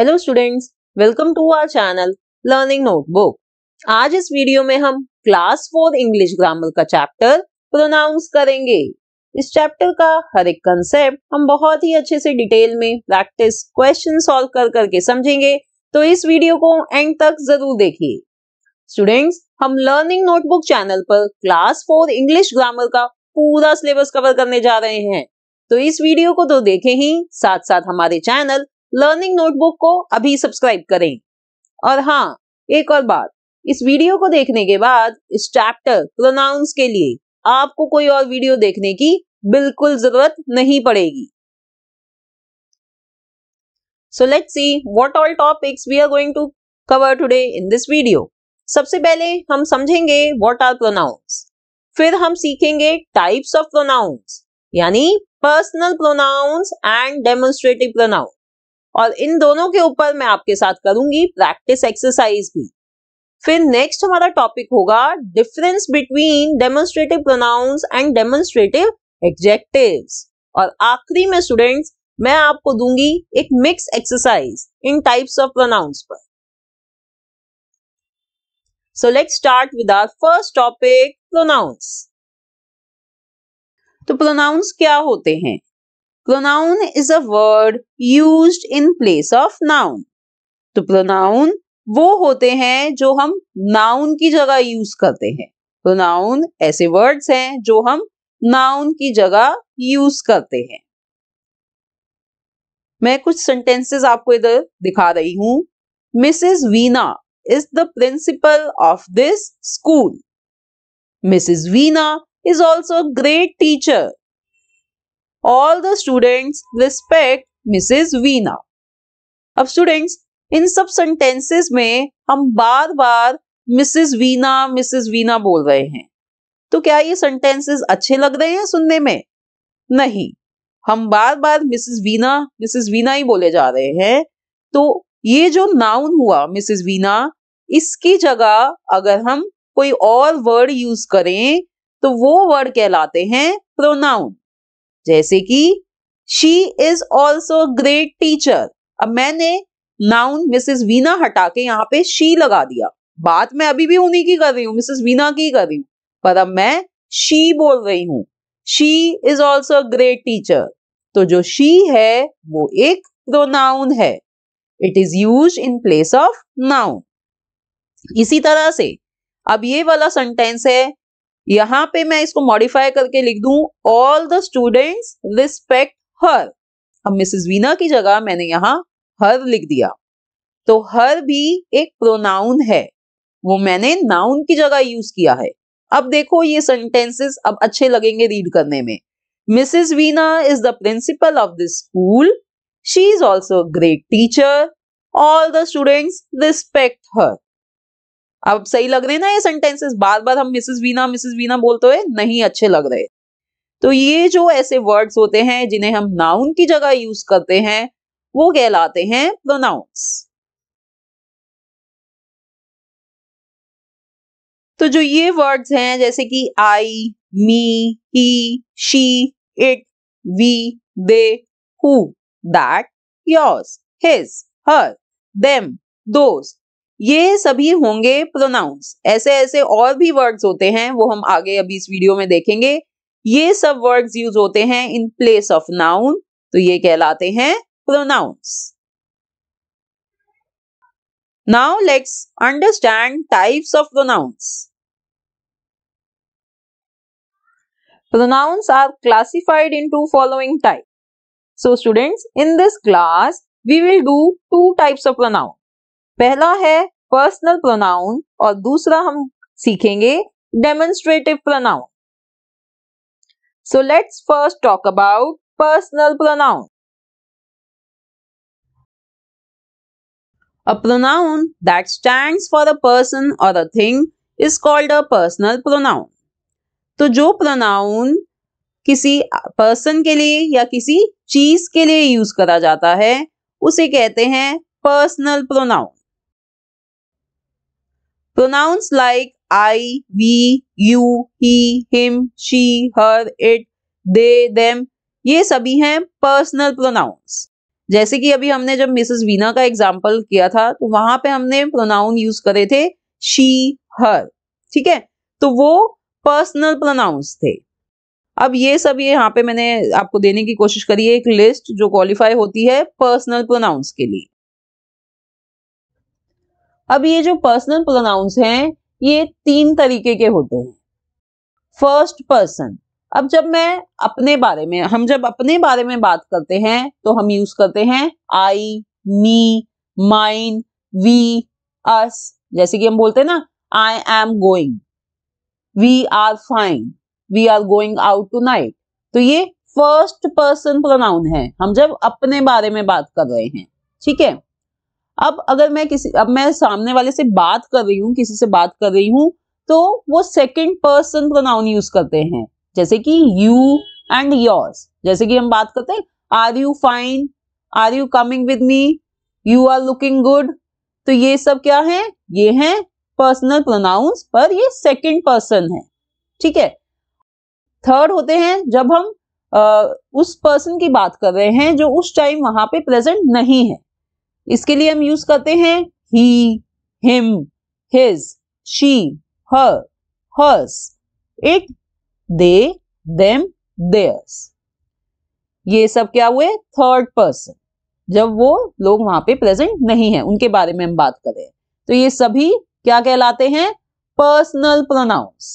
Hello students welcome to our channel learning notebook आज इस वीडियो में हम क्लास फोर इंग्लिश ग्रामर का चैप्टर प्रोनाउंस करेंगे इस चैप्टर का हर एक कंसेप्ट हम बहुत ही अच्छे से डिटेल में प्रैक्टिस क्वेश्चन सॉल्व कर करके समझेंगे तो इस वीडियो को एंड तक जरूर देखिए स्टूडेंट्स हम लर्निंग नोटबुक चैनल पर क्लास फोर इंग्लिश ग्रामर का पूरा सिलेबस कवर करने जा रहे हैं तो इस वीडियो को तो देखें ही साथ साथ हमारे चैनल लर्निंग नोटबुक को अभी सब्सक्राइब करें और हाँ एक और बात इस वीडियो को देखने के बाद इस चैप्टर प्रोनाउंस के लिए आपको कोई और वीडियो देखने की बिल्कुल जरूरत नहीं पड़ेगी so let see what all topics we are going to cover today in this video सबसे पहले हम समझेंगे वॉट आर प्रोनाउंस फिर हम सीखेंगे टाइप्स ऑफ प्रोनाउंस यानी personal pronouns and demonstrative pronouns और इन दोनों के ऊपर मैं आपके साथ करूंगी प्रैक्टिस एक्सरसाइज भी फिर नेक्स्ट हमारा टॉपिक होगा difference between demonstrative pronouns and demonstrative adjective और आखिरी में स्टूडेंट्स मैं आपको दूंगी एक मिक्स एक्सरसाइज इन टाइप्स ऑफ प्रोनाउंस पर so let start with our first topic pronouns तो प्रोनाउंस क्या होते हैं pronoun is a word use in place of noun तो प्रोनाउन वो होते हैं जो हम नाउन की जगह यूज करते हैं प्रोनाउन ऐसे वर्ड्स हैं जो हम नाउन की जगह यूज करते हैं मैं कुछ सेंटेंसेस आपको इधर दिखा रही हूं Mrs Veena is the principal of this school Mrs Veena is also great teacher all the students respect Mrs Veena अब स्टूडेंट्स इन सब सेंटेंसेस में हम बार बार मिसेस वीना मिसेस वीना बोल रहे हैं तो क्या ये सेंटेंसेस अच्छे लग रहे हैं सुनने में नहीं हम बार बार मिसेस वीना मिसेस वीना ही बोले जा रहे हैं तो ये जो नाउन हुआ मिसेस वीना इसकी जगह अगर हम कोई और वर्ड यूज करें तो वो वर्ड कहलाते हैं प्रोनाउन जैसे कि she is also great teacher अब मैंने नाउन मिसेस वीना हटा के यहाँ पे शी लगा दिया बात मैं अभी भी उन्हीं की कर रही हूँ मिसेस वीना की कर रही हूँ पर अब मैं शी बोल रही हूँ she is also great teacher तो जो शी है वो एक प्रोनाउन है it is use in place of noun इसी तरह से अब ये वाला सेंटेंस है यहां पे मैं इसको मॉडिफाई करके लिख दू all the student respect her अब मिसेस वीना की जगह मैंने यहां हर लिख दिया तो हर भी एक प्रोनाउन है वो मैंने नाउन की जगह यूज किया है अब देखो ये सेंटेंसेस अब अच्छे लगेंगे रीड करने में Mrs Veena is the principal of this school she is also great teacher all the students respect her अब सही लग रहे ना ये सेंटेंसेस बार बार हम मिसेस वीना मिसेस वीना बोलते हुए नहीं अच्छे लग रहे तो ये जो ऐसे वर्ड्स होते हैं जिन्हें हम नाउन की जगह यूज करते हैं वो कहलाते हैं प्रोनाउंस तो जो ये वर्ड्स हैं जैसे कि I me he she it we they who that yours his her them दोस्त ये सभी होंगे प्रोनाउंस ऐसे ऐसे और भी वर्ड्स होते हैं वो हम आगे अभी इस वीडियो में देखेंगे ये सब वर्ड्स यूज होते हैं इन प्लेस ऑफ नाउन तो ये कहलाते हैं pronouns now let's understand types of pronouns are classified into following type so students in this class we will do two types of pronouns पहला है पर्सनल प्रोनाउन और दूसरा हम सीखेंगे demonstrative pronoun so let's first talk about personal pronoun a pronoun that stand for a person और a thing is called a personal pronoun तो जो pronoun किसी पर्सन के लिए या किसी चीज के लिए यूज करा जाता है उसे कहते हैं personal pronoun pronouns like I we you he him she her it they them ये सभी हैं पर्सनल प्रोनाउंस जैसे कि अभी हमने जब मिसेस वीना का एग्जांपल किया था तो वहां पे हमने प्रोनाउन यूज करे थे शी हर ठीक है तो वो पर्सनल प्रोनाउंस थे अब ये सब ये यहाँ पे मैंने आपको देने की कोशिश करी है एक लिस्ट जो क्वालिफाई होती है पर्सनल प्रोनाउंस के लिए अब ये जो पर्सनल प्रोनाउंस हैं ये तीन तरीके के होते हैं फर्स्ट पर्सन अब जब मैं अपने बारे में हम जब अपने बारे में बात करते हैं तो हम यूज करते हैं आई मी माइन वी अस जैसे कि हम बोलते हैं ना I am going we are fine we are going out tonight तो ये फर्स्ट पर्सन प्रोनाउन है हम जब अपने बारे में बात कर रहे हैं ठीक है अब अगर मैं किसी अब मैं सामने वाले से बात कर रही हूँ किसी से बात कर रही हूँ तो वो सेकेंड पर्सन प्रोनाउन यूज करते हैं जैसे कि यू एंड योर्स जैसे कि हम बात करते हैं are you fine are you coming with me you are looking good तो ये सब क्या है ये है पर्सनल प्रोनाउंस पर ये सेकेंड पर्सन है ठीक है थर्ड होते हैं जब हम आ, उस पर्सन की बात कर रहे हैं जो उस टाइम वहां पे प्रेजेंट नहीं है इसके लिए हम यूज करते हैं he him his she her hers it they them theirs ये सब क्या हुए थर्ड पर्सन जब वो लोग वहां पे प्रेजेंट नहीं है उनके बारे में हम बात करें तो ये सभी क्या कहलाते हैं पर्सनल प्रोनाउंस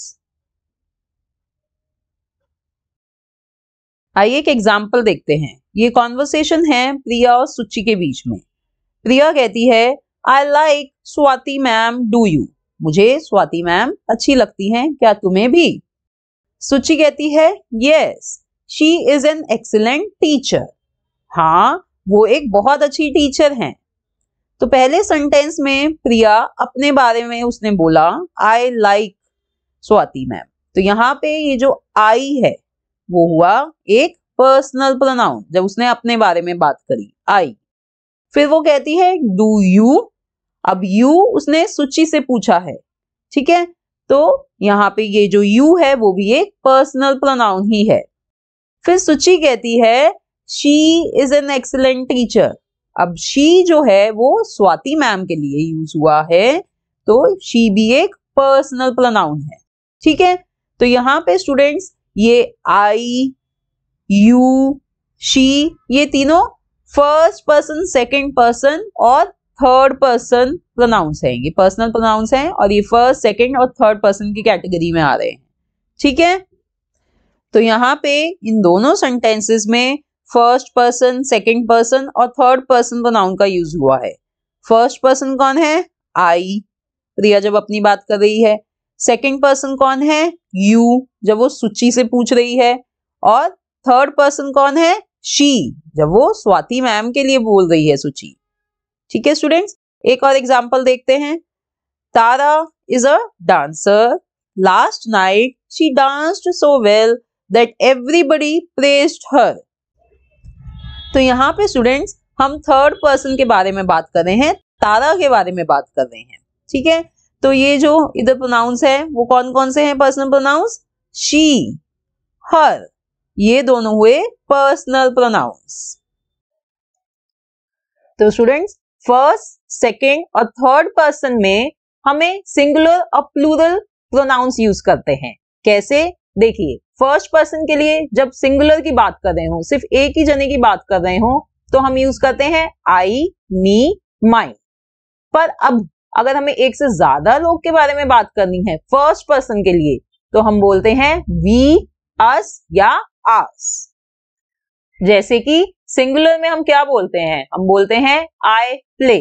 आइए एक एग्जाम्पल देखते हैं ये कॉन्वर्सेशन है प्रिया और सुचि के बीच में प्रिया कहती है I like Swati ma'am do you मुझे स्वाति मैम अच्छी लगती हैं क्या तुम्हें भी सुचि कहती है yes she is an excellent teacher हाँ वो एक बहुत अच्छी टीचर हैं तो पहले सेंटेंस में प्रिया अपने बारे में उसने बोला आई लाइक स्वाति मैम तो यहाँ पे ये जो आई है वो हुआ एक पर्सनल प्रोनाउन जब उसने अपने बारे में बात करी आई फिर वो कहती है डू यू अब यू उसने सुचि से पूछा है ठीक है तो यहाँ पे ये जो यू है वो भी एक पर्सनल प्रोनाउन ही है फिर सुची कहती है she is an excellent teacher अब शी जो है वो स्वाति मैम के लिए यूज हुआ है तो शी भी एक पर्सनल प्रोनाउन है ठीक है तो यहाँ पे स्टूडेंट्स ये आई यू शी ये तीनों फर्स्ट पर्सन सेकेंड पर्सन और थर्ड पर्सन प्रोनाउंस है ये पर्सनल प्रोनाउंस है और ये फर्स्ट सेकेंड और थर्ड पर्सन की कैटेगरी में आ रहे हैं ठीक है तो यहाँ पे इन दोनों सेंटेंसेस में फर्स्ट पर्सन सेकेंड पर्सन और थर्ड पर्सन प्रोनाउन का यूज हुआ है फर्स्ट पर्सन कौन है आई प्रिया जब अपनी बात कर रही है सेकेंड पर्सन कौन है यू जब वो सूची से पूछ रही है और थर्ड पर्सन कौन है शी जब वो स्वाति मैम के लिए बोल रही है सुचि ठीक है स्टूडेंट्स एक और एग्जाम्पल देखते हैं Tara is a dancer last night she danced so well that everybody praised her तो यहाँ पे स्टूडेंट्स हम थर्ड पर्सन के बारे में बात कर रहे हैं तारा के बारे में बात कर रहे हैं ठीक है तो ये जो इधर प्रोनाउंस है वो कौन कौन से हैं पर्सनल प्रोनाउंस शी हर ये दोनों हुए पर्सनल प्रोनाउंस तो स्टूडेंट्स फर्स्ट सेकेंड और थर्ड पर्सन में हमें सिंगुलर और प्लूरल प्रोनाउंस यूज करते हैं कैसे देखिए फर्स्ट पर्सन के लिए जब सिंगुलर की बात कर रहे हो सिर्फ एक ही जने की बात कर रहे हो तो हम यूज करते हैं आई मी माई पर अब अगर हमें एक से ज्यादा लोग के बारे में बात करनी है फर्स्ट पर्सन के लिए तो हम बोलते हैं वी अस या आस जैसे कि सिंगुलर में हम क्या बोलते हैं हम बोलते हैं आई प्ले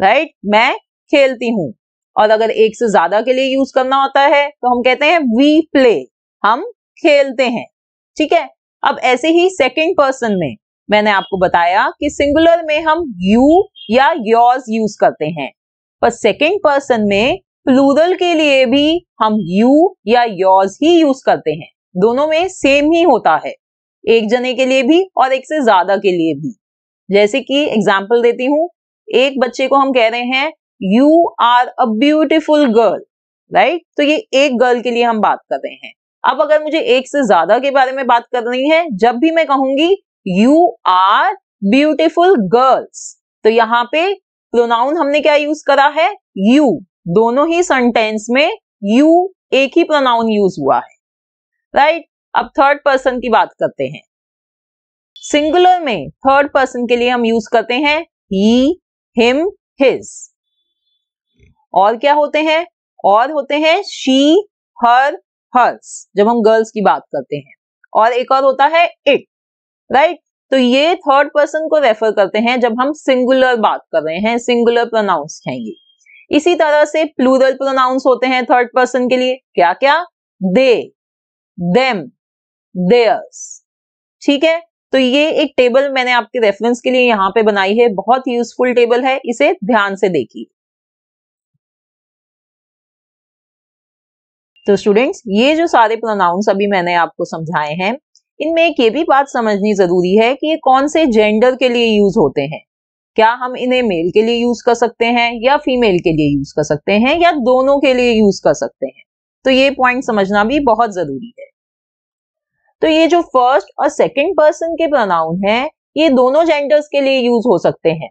राइट मैं खेलती हूं और अगर एक से ज्यादा के लिए यूज करना होता है तो हम कहते हैं वी प्ले हम खेलते हैं ठीक है अब ऐसे ही सेकेंड पर्सन में मैंने आपको बताया कि सिंगुलर में हम यू या योर्स यूज करते हैं पर सेकेंड पर्सन में प्लूरल के लिए भी हम यू या योर्स ही यूज करते हैं दोनों में सेम ही होता है एक जने के लिए भी और एक से ज्यादा के लिए भी जैसे कि एग्जाम्पल देती हूँ एक बच्चे को हम कह रहे हैं you are a beautiful girl right तो ये एक गर्ल के लिए हम बात कर रहे हैं अब अगर मुझे एक से ज्यादा के बारे में बात करनी है जब भी मैं कहूंगी यू आर ब्यूटिफुल गर्ल्स तो यहाँ पे प्रोनाउन हमने क्या यूज करा है यू दोनों ही सेंटेंस में यू एक ही प्रोनाउन यूज हुआ है राइट अब थर्ड पर्सन की बात करते हैं सिंगुलर में थर्ड पर्सन के लिए हम यूज करते हैं ही हिम हिज और क्या होते हैं और होते हैं शी हर हर्स जब हम गर्ल्स की बात करते हैं और एक और होता है इट राइट तो ये थर्ड पर्सन को रेफर करते हैं जब हम सिंगुलर बात कर रहे हैं सिंगुलर प्रोनाउंस हैं ये इसी तरह से प्लूरल प्रोनाउंस होते हैं थर्ड पर्सन के लिए क्या क्या दे देम देयर्स ठीक है तो ये एक टेबल मैंने आपके रेफरेंस के लिए यहां पे बनाई है बहुत यूजफुल टेबल है इसे ध्यान से देखिए तो स्टूडेंट्स ये जो सारे प्रोनाउंस अभी मैंने आपको समझाए हैं इनमें एक ये भी बात समझनी जरूरी है कि ये कौन से जेंडर के लिए यूज होते हैं क्या हम इन्हें मेल के लिए यूज कर सकते हैं या फीमेल के लिए यूज कर सकते हैं या दोनों के लिए यूज कर सकते हैं तो ये पॉइंट समझना भी बहुत जरूरी है तो ये जो फर्स्ट और सेकेंड पर्सन के प्रोनाउन है ये दोनों जेंडर्स के लिए यूज हो सकते हैं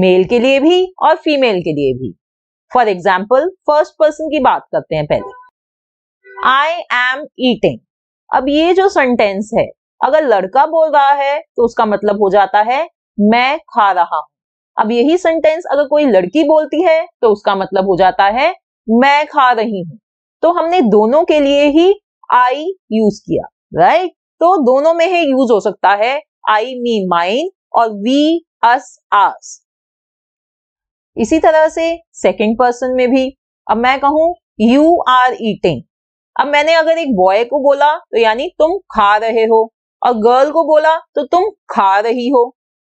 मेल के लिए भी और फीमेल के लिए भी फॉर एग्जाम्पल फर्स्ट पर्सन की बात करते हैं पहले आई एम ईटिंग अब ये जो सेंटेंस है अगर लड़का बोल रहा है तो उसका मतलब हो जाता है मैं खा रहा हूं अब यही सेंटेंस अगर कोई लड़की बोलती है तो उसका मतलब हो जाता है मैं खा रही हूं तो हमने दोनों के लिए ही आई यूज किया राइट तो दोनों में ही यूज हो सकता है आई मी माइन और वी अस आस इसी तरह से सेकेंड पर्सन में भी अब मैं कहूं यू आर ईटिंग अब मैंने अगर एक बॉय को बोला तो यानी तुम खा रहे हो और गर्ल को बोला तो तुम खा रही हो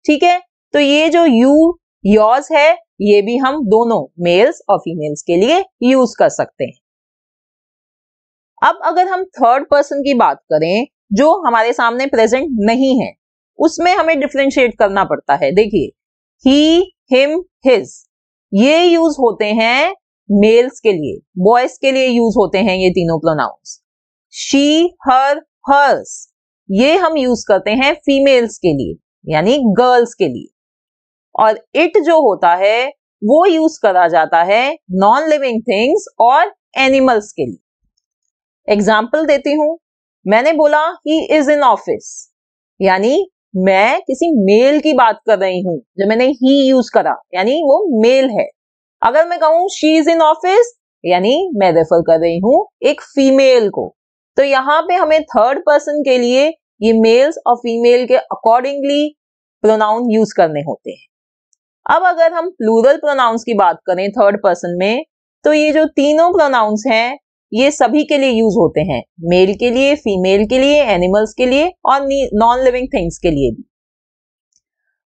ठीक है तो ये जो यू योर्स है ये भी हम दोनों मेल्स और फीमेल्स के लिए यूज कर सकते हैं अब अगर हम थर्ड पर्सन की बात करें जो हमारे सामने प्रेजेंट नहीं है उसमें हमें डिफ्रेंशिएट करना पड़ता है देखिए ही हिम हिज ये यूज होते हैं मेल्स के लिए बॉयज के लिए यूज होते हैं ये तीनों प्रोनाउंस शी हर हर्स ये हम यूज करते हैं फीमेल्स के लिए यानी गर्ल्स के लिए और इट जो होता है वो यूज करा जाता है नॉन लिविंग थिंग्स और एनिमल्स के लिए एग्जाम्पल देती हूं मैंने बोला ही इज इन ऑफिस यानी मैं किसी मेल की बात कर रही हूं जब मैंने ही यूज करा यानी वो मेल है अगर मैं कहूं शी इज इन ऑफिस यानी मैं रेफर कर रही हूं एक फीमेल को तो यहाँ पे हमें थर्ड पर्सन के लिए ये मेल्स और फीमेल के अकॉर्डिंगली प्रोनाउन यूज करने होते हैं अब अगर हम प्लूरल प्रोनाउंस की बात करें थर्ड पर्सन में तो ये जो तीनों प्रोनाउंस हैं ये सभी के लिए यूज होते हैं मेल के लिए फीमेल के लिए एनिमल्स के लिए और नॉन लिविंग थिंग्स के लिए भी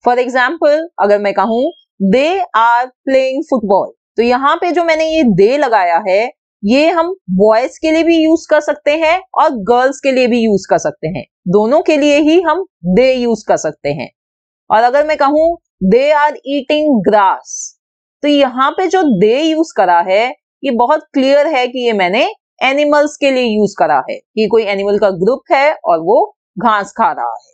फॉर एग्जाम्पल अगर मैं कहूं दे आर प्लेइंग फुटबॉल तो यहाँ पे जो मैंने ये दे लगाया है ये हम बॉयज के लिए भी यूज कर सकते हैं और गर्ल्स के लिए भी यूज कर सकते हैं दोनों के लिए ही हम दे यूज कर सकते हैं और अगर मैं कहूं दे आर ईटिंग ग्रास तो यहाँ पे जो दे यूज करा है ये बहुत क्लियर है कि ये मैंने एनिमल्स के लिए यूज करा है ये कोई एनिमल का ग्रुप है और वो घास खा रहा है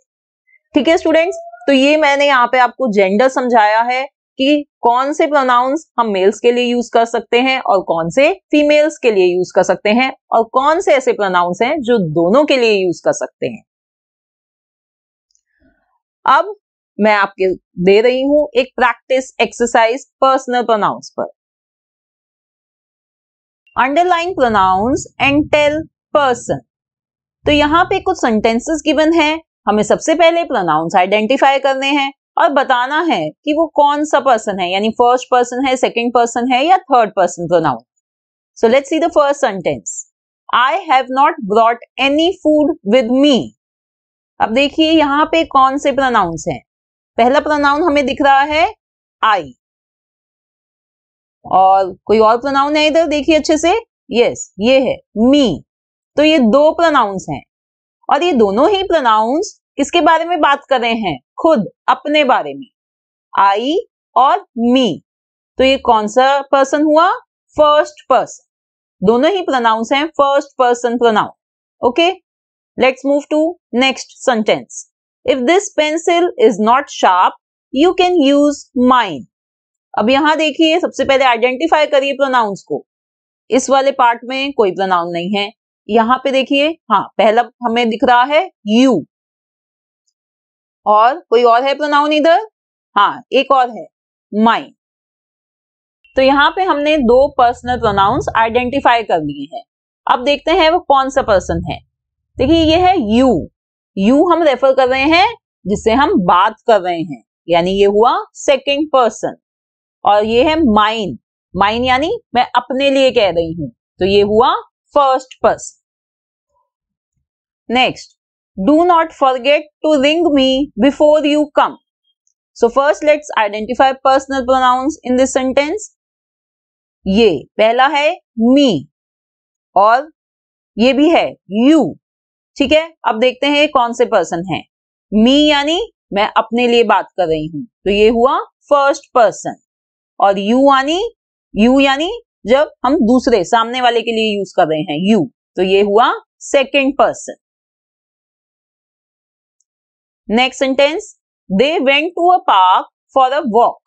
ठीक है स्टूडेंट्स तो ये मैंने यहाँ पे आपको जेंडर समझाया है कि कौन से प्रोनाउंस हम मेल्स के लिए यूज कर सकते हैं और कौन से फीमेल्स के लिए यूज कर सकते हैं और कौन से ऐसे प्रोनाउंस हैं जो दोनों के लिए यूज कर सकते हैं अब मैं आपके दे रही हूं एक प्रैक्टिस एक्सरसाइज पर्सनल प्रोनाउंस पर underline pronouns and tell person तो यहाँ पे कुछ सेंटेंसेस गिवन है हमें सबसे पहले प्रोनाउंस आइडेंटिफाई करने हैं और बताना है कि वो कौन सा पर्सन है यानी फर्स्ट पर्सन है सेकेंड पर्सन है या third person pronoun so let see the first sentence I have not brought any food with me अब देखिए यहाँ पे कौन से प्रोनाउंस हैं पहला प्रोनाउन हमें दिख रहा है आई और कोई और प्रोनाउन है इधर देखिए अच्छे से यस yes, ये है मी तो ये दो प्रोनाउंस हैं और ये दोनों ही प्रोनाउंस किसके बारे में बात कर रहे हैं खुद अपने बारे में आई और मी तो ये कौन सा पर्सन हुआ फर्स्ट पर्सन दोनों ही प्रोनाउंस हैं first person pronoun okay let's move to next sentence if this pencil is not sharp you can use mine अब यहां देखिए सबसे पहले आइडेंटिफाई करिए प्रोनाउंस को इस वाले पार्ट में कोई प्रोनाउन नहीं है यहां पे देखिए हाँ पहला हमें दिख रहा है यू और कोई और है प्रोनाउन इधर हाँ एक और है माई तो यहाँ पे हमने दो पर्सनल प्रोनाउंस आइडेंटिफाई कर लिए हैं अब देखते हैं वो कौन सा पर्सन है देखिए ये है यू यू हम रेफर कर रहे हैं जिससे हम बात कर रहे हैं यानी ये हुआ सेकेंड पर्सन और ये है माइन माइन यानी मैं अपने लिए कह रही हूं तो ये हुआ first person next do not forget to ring me before you come so first let's identify personal pronouns in this sentence ये पहला है मी और ये भी है यू ठीक है अब देखते हैं कौन से पर्सन है मी यानी मैं अपने लिए बात कर रही हूं तो ये हुआ फर्स्ट पर्सन और यू यानी यू यानी जब हम दूसरे सामने वाले के लिए यूज कर रहे हैं यू तो ये हुआ second person next sentence they went to a park for a walk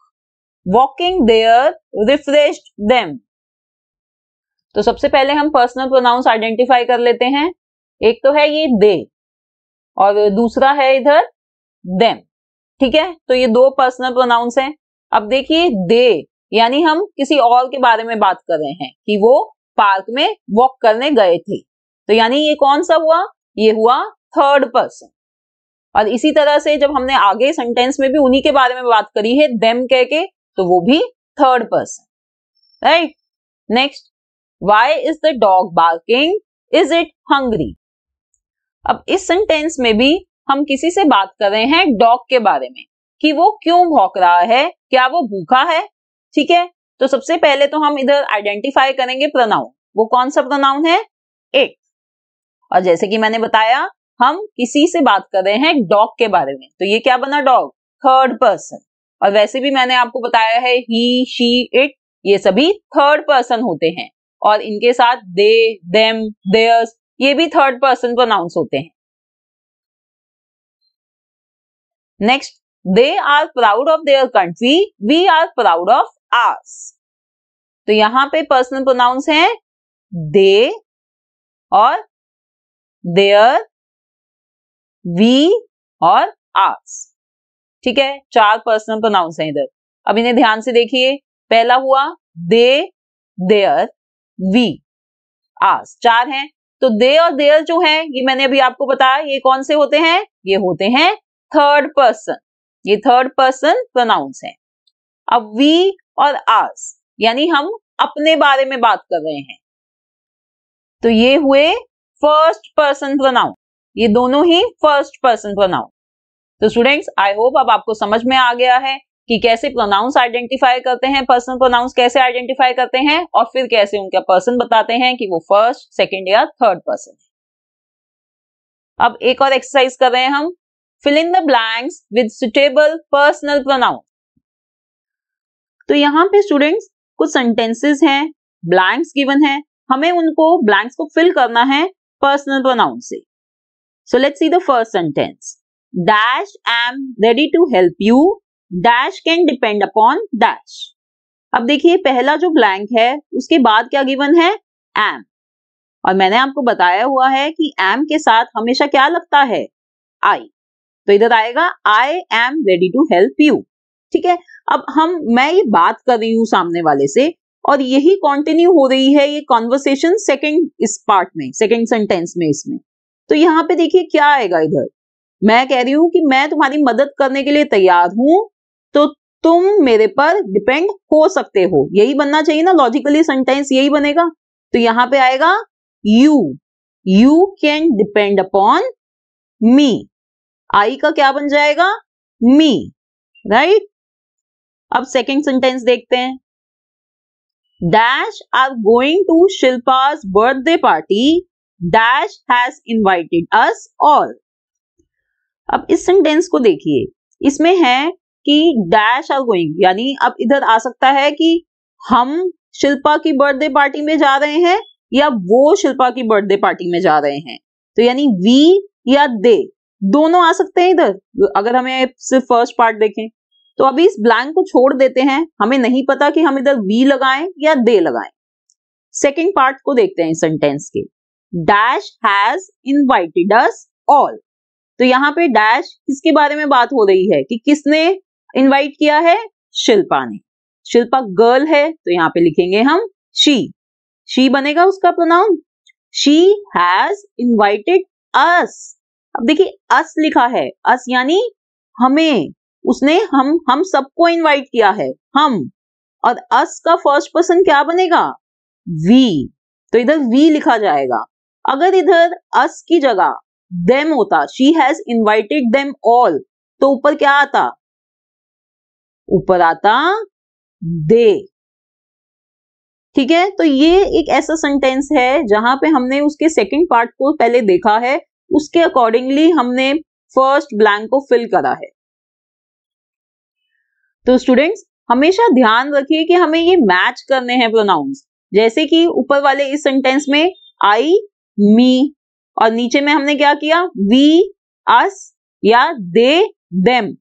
walking there refreshed them तो सबसे पहले हम पर्सनल प्रोनाउंस आइडेंटिफाई कर लेते हैं एक तो है ये दे और दूसरा है इधर देम ठीक है तो ये दो पर्सनल प्रोनाउंस हैं अब देखिए दे यानी हम किसी और के बारे में बात कर रहे हैं कि वो पार्क में वॉक करने गए थे तो यानी ये कौन सा हुआ ये हुआ थर्ड पर्सन और इसी तरह से जब हमने आगे सेंटेंस में भी उन्हीं के बारे में बात करी है देम कह के तो वो भी third person right next why is the dog barking is it hungry अब इस सेंटेंस में भी हम किसी से बात कर रहे हैं डॉग के बारे में कि वो क्यों भौंक रहा है क्या वो भूखा है ठीक है तो सबसे पहले तो हम इधर आइडेंटिफाई करेंगे प्रनाउन वो कौन सा प्रनाउन है इट और जैसे कि मैंने बताया हम किसी से बात कर रहे हैं डॉग के बारे में तो ये क्या बना डॉग थर्ड पर्सन और वैसे भी मैंने आपको बताया है ही शी इट ये सभी थर्ड पर्सन होते हैं और इनके साथ दे देम देयर्स ये भी थर्ड पर्सन प्रोनाउंस होते हैं next they are proud of their country we are proud of us तो यहां पे पर्सनल प्रोनाउंस है दे और देयर वी और आस ठीक है चार पर्सनल प्रोनाउंस हैं इधर अब इन्हें ध्यान से देखिए पहला हुआ दे देयर वी आस चार हैं तो दे और देयर जो है ये मैंने अभी आपको बताया ये कौन से होते हैं ये होते हैं थर्ड पर्सन ये थर्ड पर्सन प्रोनाउंस है अब वी और आस यानी हम अपने बारे में बात कर रहे हैं तो ये हुए फर्स्ट पर्सन प्रोनाउन ये दोनों ही फर्स्ट पर्सन प्रोनाउन तो स्टूडेंट्स आई होप अब आपको समझ में आ गया है कि कैसे प्रोनाउंस आइडेंटिफाई करते हैं पर्सन प्रोनाउंस कैसे आइडेंटिफाई करते हैं और फिर कैसे उनका पर्सन बताते हैं कि वो फर्स्ट सेकेंड या थर्ड पर्सन है अब एक और एक्सरसाइज कर रहे हैं हम fill in the blanks with suitable personal pronoun तो यहाँ पे स्टूडेंट्स कुछ सेंटेंसेस हैं ब्लैंक्स गिवन है हमें उनको ब्लैंक्स को फिल करना है पर्सनल प्रोनाउन से so let's see the first sentence dash I am ready to help you dash can depend upon dash अब देखिए पहला जो ब्लैंक है उसके बाद क्या गिवन है एम और मैंने आपको बताया हुआ है कि एम के साथ हमेशा क्या लगता है आई तो इधर आएगा I am ready to help you ठीक है अब हम मैं ये बात कर रही हूं सामने वाले से और यही कंटिन्यू हो रही है ये कॉन्वर्सेशन सेकेंड इस पार्ट में सेकेंड सेंटेंस में इसमें तो यहाँ पे देखिए क्या आएगा इधर मैं कह रही हूं कि मैं तुम्हारी मदद करने के लिए तैयार हूं तो तुम मेरे पर डिपेंड हो सकते हो यही बनना चाहिए ना लॉजिकली सेंटेंस यही बनेगा तो यहाँ पे आएगा you you can depend upon me I का क्या बन जाएगा मी राइट अब सेकेंड सेंटेंस देखते हैं dash are going to Shilpa's birthday party dash has invited us all अब इस सेंटेंस को देखिए इसमें है कि डैश आर गोइंग यानी अब इधर आ सकता है कि हम शिल्पा की बर्थडे पार्टी में जा रहे हैं या वो शिल्पा की बर्थडे पार्टी में जा रहे हैं तो यानी वी या दे दोनों आ सकते हैं इधर अगर हमें सिर्फ फर्स्ट पार्ट देखें तो अभी इस ब्लैंक को छोड़ देते हैं हमें नहीं पता कि हम इधर वी लगाएं या दे लगाएं सेकेंड पार्ट को देखते हैं सेंटेंस के dash has invited us all तो यहाँ पे डैश किसके बारे में बात हो रही है कि किसने इनवाइट किया है शिल्पा ने शिल्पा गर्ल है तो यहाँ पे लिखेंगे हम शी शी बनेगा उसका pronoun she has invited us अब देखिए अस लिखा है अस यानी हमें उसने हम हम सबको इनवाइट किया है हम और अस का फर्स्ट पर्सन क्या बनेगा वी तो इधर वी लिखा जाएगा अगर इधर अस की जगह देम होता she has invited them all तो ऊपर क्या आता ऊपर आता दे ठीक है तो ये एक ऐसा सेंटेंस है जहां पे हमने उसके सेकंड पार्ट को पहले देखा है उसके अकॉर्डिंगली हमने फर्स्ट ब्लैंक को फिल करा है तो स्टूडेंट्स हमेशा ध्यान रखिए कि हमें ये मैच करने हैं प्रोनाउंस जैसे कि ऊपर वाले इस सेंटेंस में आई मी और नीचे में हमने क्या किया वी अस या दे देम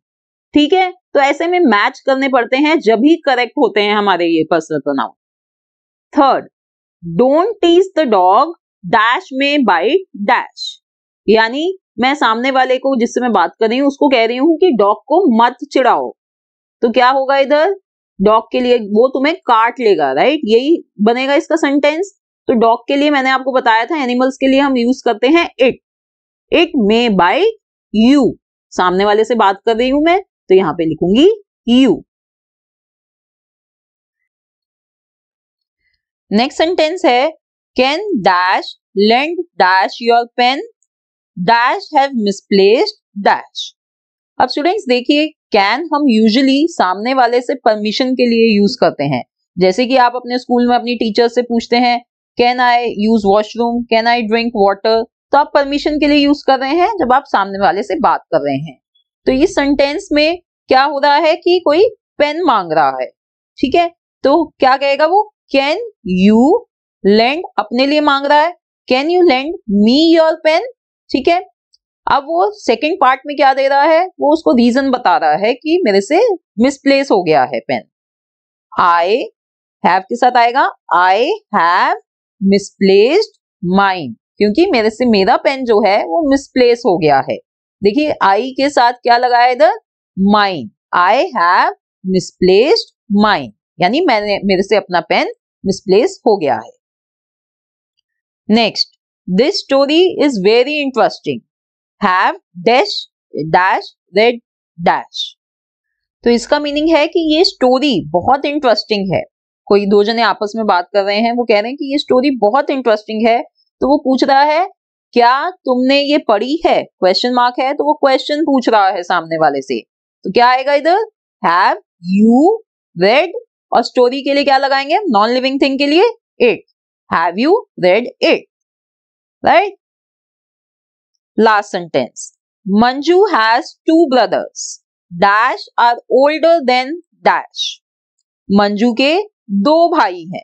ठीक है तो ऐसे में मैच करने पड़ते हैं जब ही करेक्ट होते हैं हमारे ये personal pronoun third don't tease the dog dash में बाई डैश यानी मैं सामने वाले को जिससे मैं बात कर रही हूँ उसको कह रही हूँ कि डॉग को मत चिड़ाओ तो क्या होगा इधर डॉग के लिए वो तुम्हें काट लेगा राइट यही बनेगा इसका सेंटेंस तो डॉग के लिए मैंने आपको बताया था एनिमल्स के लिए हम यूज करते हैं it it may by you सामने वाले से बात कर रही हूं मैं तो यहां पे लिखूंगी यू नेक्स्ट सेंटेंस है can dash lend dash your pen dash have misplaced dash अब स्टूडेंट्स देखिए कैन हम यूजुअली सामने वाले से परमिशन के लिए यूज करते हैं जैसे कि आप अपने स्कूल में अपनी टीचर से पूछते हैं can I use washroom can I drink water तो आप परमिशन के लिए यूज कर रहे हैं जब आप सामने वाले से बात कर रहे हैं तो ये सेंटेंस में क्या हो रहा है कि कोई पेन मांग रहा है ठीक है तो क्या कहेगा वो कैन यू लैंड अपने लिए मांग रहा है can you lend me your pen ठीक है अब वो सेकेंड पार्ट में क्या दे रहा है वो उसको रीजन बता रहा है कि मेरे से मिसप्लेस हो गया है पेन आई हैव के साथ आएगा आई हैव मिसप्लेस्ड माइंड क्योंकि मेरे से मेरा पेन जो है वो मिसप्लेस हो गया है देखिए आई के साथ क्या लगाया इधर mine I have misplaced mine यानी मैंने मेरे से अपना पेन मिसप्लेस हो गया है next This story is very interesting. Have dash dash read dash. तो इसका मीनिंग है कि ये स्टोरी बहुत इंटरेस्टिंग है कोई दो जने आपस में बात कर रहे हैं वो कह रहे हैं कि ये स्टोरी बहुत इंटरेस्टिंग है तो वो पूछ रहा है क्या तुमने ये पढ़ी है क्वेश्चन मार्क है तो वो क्वेश्चन पूछ रहा है सामने वाले से तो क्या आएगा इधर हैव यू रेड और स्टोरी के लिए क्या लगाएंगे नॉन लिविंग थिंग के लिए it have you read it right? Last sentence. Manju has two brothers. Dash are older than dash. Manju के दो भाई हैं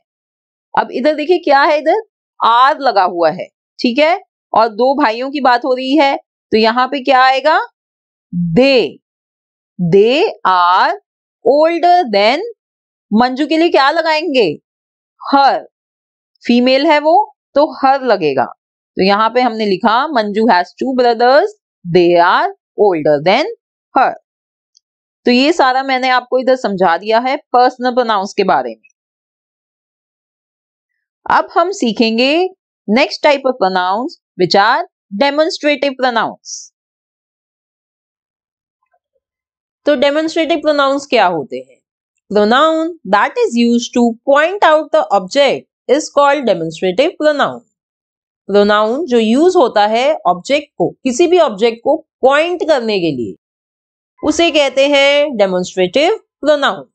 अब इधर देखिए क्या है इधर आर लगा हुआ है ठीक है और दो भाइयों की बात हो रही है तो यहाँ पे क्या आएगा they they are older than Manju के लिए क्या लगाएंगे हर फीमेल है वो तो हर लगेगा तो यहाँ पे हमने लिखा Manju has two brothers they are older than her तो ये सारा मैंने आपको इधर समझा दिया है पर्सनल प्रोनाउंस के बारे में अब हम सीखेंगे next type of pronouns which are demonstrative pronouns तो डेमोन्स्ट्रेटिव प्रोनाउंस क्या होते हैं pronoun that is use to point out the object is called demonstrative pronoun pronoun जो यूज होता है ऑब्जेक्ट को किसी भी ऑब्जेक्ट को पॉइंट करने के लिए उसे कहते हैं डेमोन्स्ट्रेटिव प्रोनाउन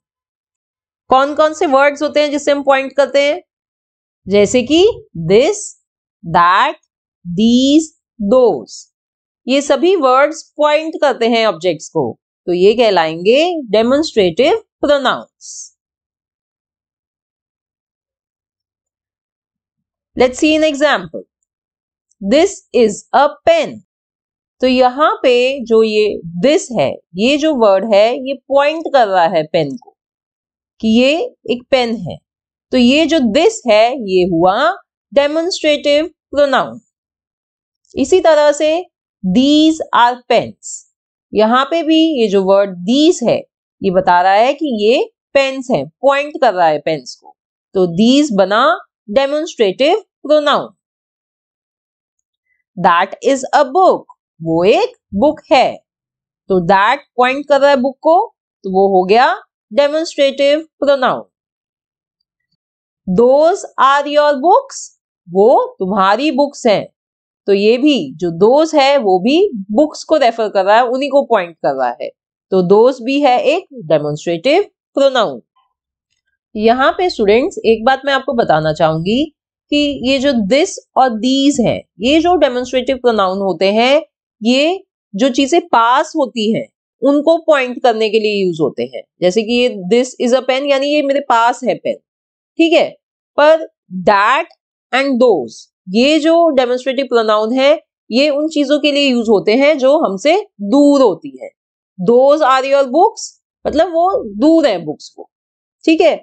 कौन कौन से वर्ड्स होते हैं जिससे हम पॉइंट करते हैं जैसे कि दिस दैट दीज दोस ये सभी वर्ड्स पॉइंट करते हैं ऑब्जेक्ट्स को तो ये कहलाएंगे demonstrative pronouns let's see an example this is a pen तो यहां पे जो ये दिस है ये जो वर्ड है ये पॉइंट कर रहा है पेन को कि ये एक पेन है तो ये जो दिस है ये हुआ डेमोन्स्ट्रेटिव प्रोनाउन इसी तरह से दीज आर पेन्स यहां पे भी ये जो वर्ड दीज है ये बता रहा है कि ये पेन्स है पॉइंट कर रहा है पेन्स को तो दीज बना demonstrative pronoun that is a book वो एक बुक है तो दैट पॉइंट कर रहा है बुक को तो वो हो गया demonstrative pronoun those are your books वो तुम्हारी बुक्स हैं तो ये भी जो दोज है वो भी बुक्स को रेफर कर रहा है उन्हीं को पॉइंट कर रहा है तो दोज भी है एक डेमोन्स्ट्रेटिव प्रोनाउन यहाँ पे स्टूडेंट्स एक बात मैं आपको बताना चाहूंगी कि ये जो दिस और दीज है ये जो डेमोन्स्ट्रेटिव प्रोनाउन होते हैं ये जो चीजें पास होती हैं उनको पॉइंट करने के लिए यूज होते हैं जैसे कि ये दिस इज अ पेन यानी ये मेरे पास है पेन ठीक है पर दैट एंड दोज ये जो डेमोन्स्ट्रेटिव प्रोनाउन है ये उन चीजों के लिए यूज होते हैं जो हमसे दूर होती है दोज आर योर बुक्स मतलब वो दूर है बुक्स को ठीक है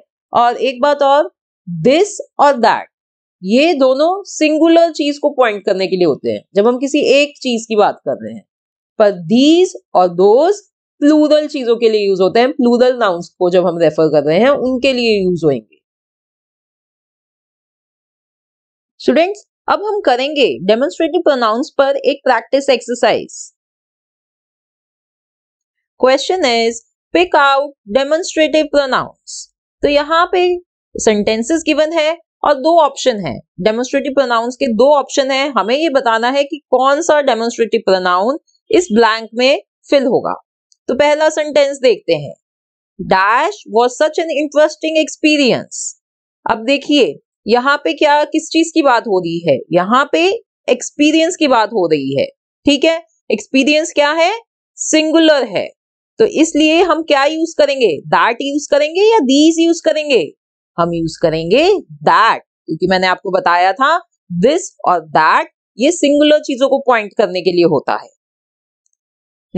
और एक बात और दिस और दैट ये दोनों सिंगुलर चीज को पॉइंट करने के लिए होते हैं जब हम किसी एक चीज की बात कर रहे हैं पर दीज और दोज प्लूरल चीजों के लिए यूज होते हैं प्लूरल नाउन्स को जब हम रेफर कर रहे हैं उनके लिए यूज होंगे स्टूडेंट्स अब हम करेंगे डेमोन्स्ट्रेटिव प्रोनाउंस पर एक practice exercise question is pick out demonstrative pronouns तो यहां पे सेंटेंसेस गिवन है और दो ऑप्शन है डेमोन्स्ट्रेटिव प्रोनाउन के दो ऑप्शन है हमें ये बताना है कि कौन सा डेमोन्स्ट्रेटिव प्रोनाउन इस ब्लैंक में फिल होगा तो पहला सेंटेंस देखते हैं dash was such an interesting experience अब देखिए यहाँ पे क्या किस चीज की बात हो रही है यहाँ पे एक्सपीरियंस की बात हो रही है ठीक है एक्सपीरियंस क्या है सिंगुलर है तो इसलिए हम क्या यूज करेंगे दैट यूज करेंगे या दीज यूज करेंगे हम यूज करेंगे दैट क्योंकि मैंने आपको बताया था दिस और दैट ये सिंगुलर चीजों को पॉइंट करने के लिए होता है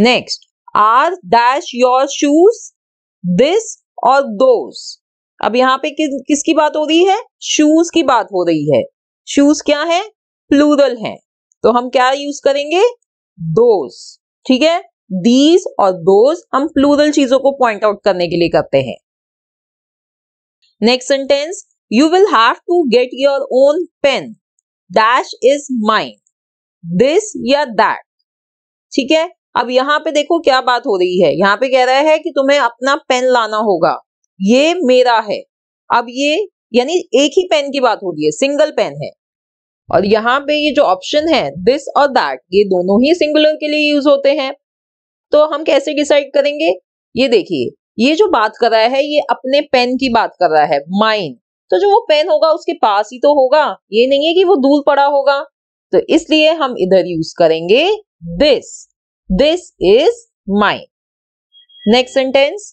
next are dash your shoes this और दोज अब यहाँ पे कि, किसकी बात हो रही है शूज की बात हो रही है शूज क्या है प्लूरल है तो हम क्या यूज करेंगे दोज ठीक है दीज और दोज हम प्लूरल चीजों को पॉइंट आउट करने के लिए करते हैं next sentence you will have to get your own pen dash is mine this या दैट ठीक है अब यहाँ पे देखो क्या बात हो रही है यहाँ पे कह रहा है कि तुम्हें अपना पेन लाना होगा ये मेरा है अब ये यानी एक ही पेन की बात हो रही है सिंगल पेन है और यहाँ पे ये जो ऑप्शन है दिस और दैट ये दोनों ही सिंगुलर के लिए यूज होते हैं तो हम कैसे डिसाइड करेंगे ये देखिए ये जो बात कर रहा है ये अपने पेन की बात कर रहा है माइन तो जो वो पेन होगा उसके पास ही तो होगा ये नहीं है कि वो दूर पड़ा होगा तो इसलिए हम इधर यूज करेंगे this this is mine next sentence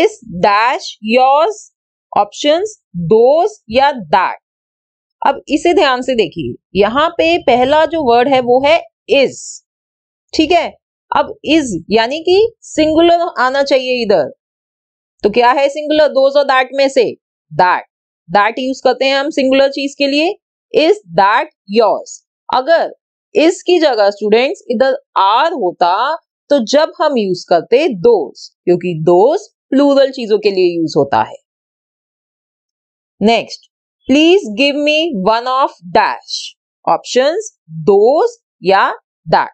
is dash yours option those या दैट अब इसे ध्यान से देखिए यहां पे पहला जो वर्ड है वो है इज ठीक है अब इज यानी कि सिंगुलर आना चाहिए इधर तो क्या है सिंगुलर दोज और दैट में से दैट दैट यूज करते हैं हम सिंगुलर चीज के लिए इज दैट योर्स अगर इसकी जगह स्टूडेंट्स इधर आर होता तो जब हम यूज करते दोज क्योंकि दोज प्लूरल चीजों के लिए यूज होता है next please give me one of dash options those या दैट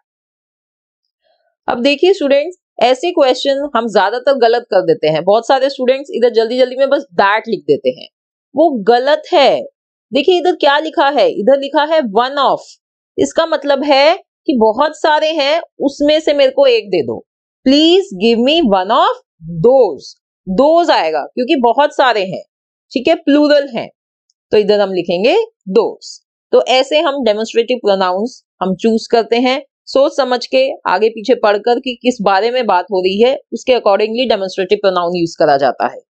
अब देखिए स्टूडेंट्स ऐसे क्वेश्चन हम ज्यादातर गलत कर देते हैं बहुत सारे स्टूडेंट्स इधर जल्दी जल्दी में बस दैट लिख देते हैं वो गलत है देखिए इधर क्या लिखा है इधर लिखा है वन ऑफ इसका मतलब है कि बहुत सारे हैं उसमें से मेरे को एक दे दो please give me one of those those आएगा क्योंकि बहुत सारे हैं ठीक है प्लूरल हैं तो इधर हम लिखेंगे दोज तो ऐसे हम डेमोस्ट्रेटिव प्रोनाउंस हम चूज करते हैं सोच समझ के आगे पीछे पढ़कर कि किस बारे में बात हो रही है उसके अकॉर्डिंगली डेमोन्स्ट्रेटिव प्रोनाउन यूज करा जाता है